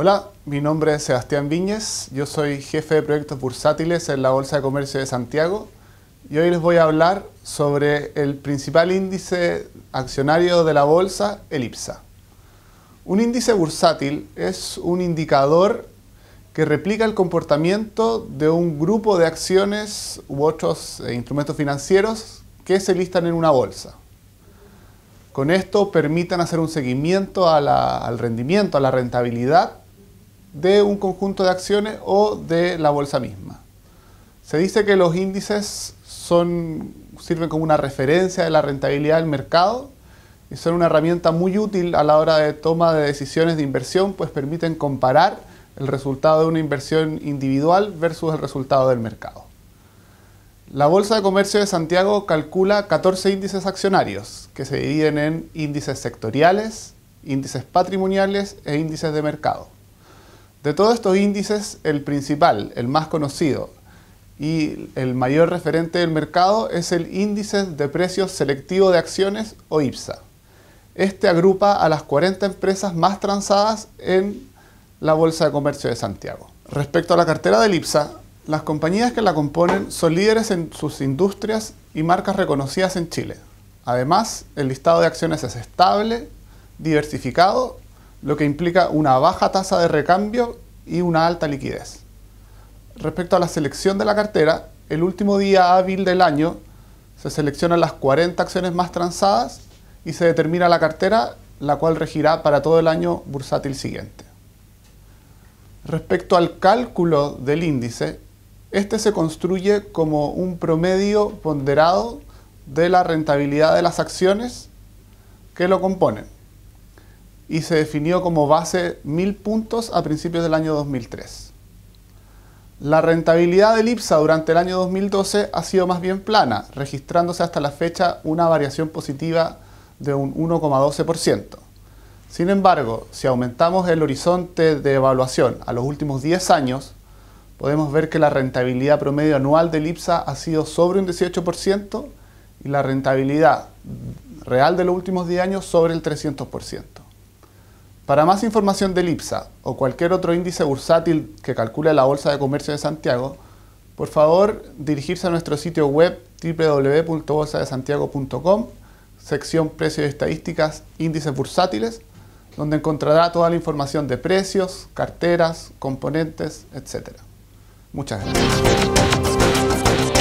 Hola, mi nombre es Sebastián Viñez, yo soy jefe de proyectos bursátiles en la Bolsa de Comercio de Santiago y hoy les voy a hablar sobre el principal índice accionario de la bolsa, el IPSA. Un índice bursátil es un indicador que replica el comportamiento de un grupo de acciones u otros eh, instrumentos financieros que se listan en una bolsa. Con esto permitan hacer un seguimiento al rendimiento, a la rentabilidad de un conjunto de acciones o de la bolsa misma. Se dice que los índices son, sirven como una referencia de la rentabilidad del mercado y son una herramienta muy útil a la hora de toma de decisiones de inversión, pues permiten comparar el resultado de una inversión individual versus el resultado del mercado. La Bolsa de Comercio de Santiago calcula 14 índices accionarios, que se dividen en índices sectoriales, índices patrimoniales e índices de mercado. De todos estos índices, el principal, el más conocido y el mayor referente del mercado es el índice de precios selectivo de acciones o IPSA. Este agrupa a las 40 empresas más transadas en la Bolsa de Comercio de Santiago. Respecto a la cartera del IPSA, las compañías que la componen son líderes en sus industrias y marcas reconocidas en Chile. Además, el listado de acciones es estable, diversificado lo que implica una baja tasa de recambio y una alta liquidez. Respecto a la selección de la cartera, el último día hábil del año se seleccionan las 40 acciones más transadas y se determina la cartera, la cual regirá para todo el año bursátil siguiente. Respecto al cálculo del índice, este se construye como un promedio ponderado de la rentabilidad de las acciones que lo componen y se definió como base 1000 puntos a principios del año 2003. La rentabilidad del IPSA durante el año 2012 ha sido más bien plana, registrándose hasta la fecha una variación positiva de un 1,12%. Sin embargo, si aumentamos el horizonte de evaluación a los últimos 10 años, podemos ver que la rentabilidad promedio anual del IPSA ha sido sobre un 18% y la rentabilidad real de los últimos 10 años sobre el 300%. Para más información del IPSA o cualquier otro índice bursátil que calcule la Bolsa de Comercio de Santiago, por favor dirigirse a nuestro sitio web www.bolsadesantiago.com, sección precios y estadísticas, índices bursátiles, donde encontrará toda la información de precios, carteras, componentes, etc. Muchas gracias.